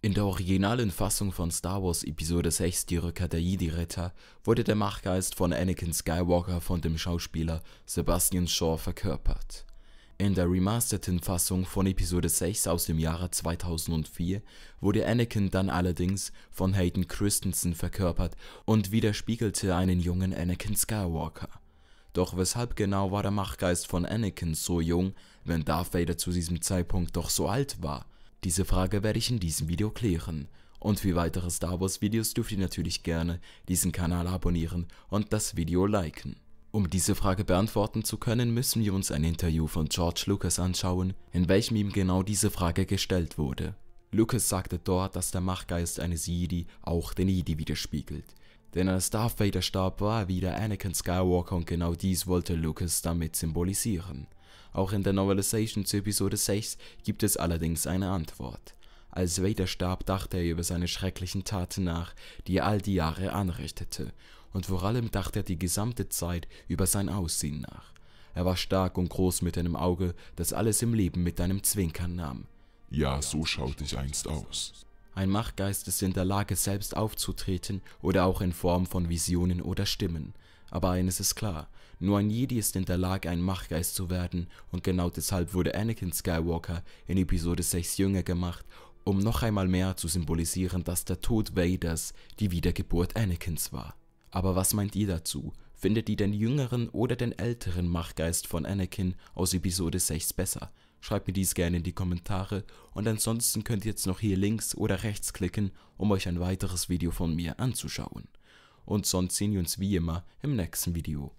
In der originalen Fassung von Star Wars Episode 6 Die Rückkehr der Jedi-Ritter wurde der Machtgeist von Anakin Skywalker von dem Schauspieler Sebastian Shaw verkörpert. In der remasterten Fassung von Episode 6 aus dem Jahre 2004 wurde Anakin dann allerdings von Hayden Christensen verkörpert und widerspiegelte einen jungen Anakin Skywalker. Doch weshalb genau war der Machtgeist von Anakin so jung, wenn Darth Vader zu diesem Zeitpunkt doch so alt war – diese Frage werde ich in diesem Video klären. Und für weitere Star Wars Videos dürft ihr natürlich gerne diesen Kanal abonnieren und das Video liken. Um diese Frage beantworten zu können, müssen wir uns ein Interview von George Lucas anschauen, in welchem ihm genau diese Frage gestellt wurde. Lucas sagte dort, dass der Machtgeist eines Jedi auch den Jedi widerspiegelt. Denn als Darth Vader starb, war er wieder Anakin Skywalker und genau dies wollte Lucas damit symbolisieren. Auch in der Novelization zu Episode 6 gibt es allerdings eine Antwort. Als Vader starb, dachte er über seine schrecklichen Taten nach, die er all die Jahre anrichtete, und vor allem dachte er die gesamte Zeit über sein Aussehen nach. Er war stark und groß mit einem Auge, das alles im Leben mit einem Zwinkern nahm. Ja, so schaute ich einst aus. Ein Machtgeist ist in der Lage, selbst aufzutreten oder auch in Form von Visionen oder Stimmen. Aber eines ist klar, nur ein Jedi ist in der Lage, ein Machtgeist zu werden und genau deshalb wurde Anakin Skywalker in Episode 6 jünger gemacht, um noch einmal mehr zu symbolisieren, dass der Tod Vaders die Wiedergeburt Anakins war. Aber was meint ihr dazu? Findet ihr den jüngeren oder den älteren Machtgeist von Anakin aus Episode 6 besser? Schreibt mir dies gerne in die Kommentare und ansonsten könnt ihr jetzt noch hier links oder rechts klicken, um euch ein weiteres Video von mir anzuschauen und sonst sehen wir uns wie immer im nächsten Video.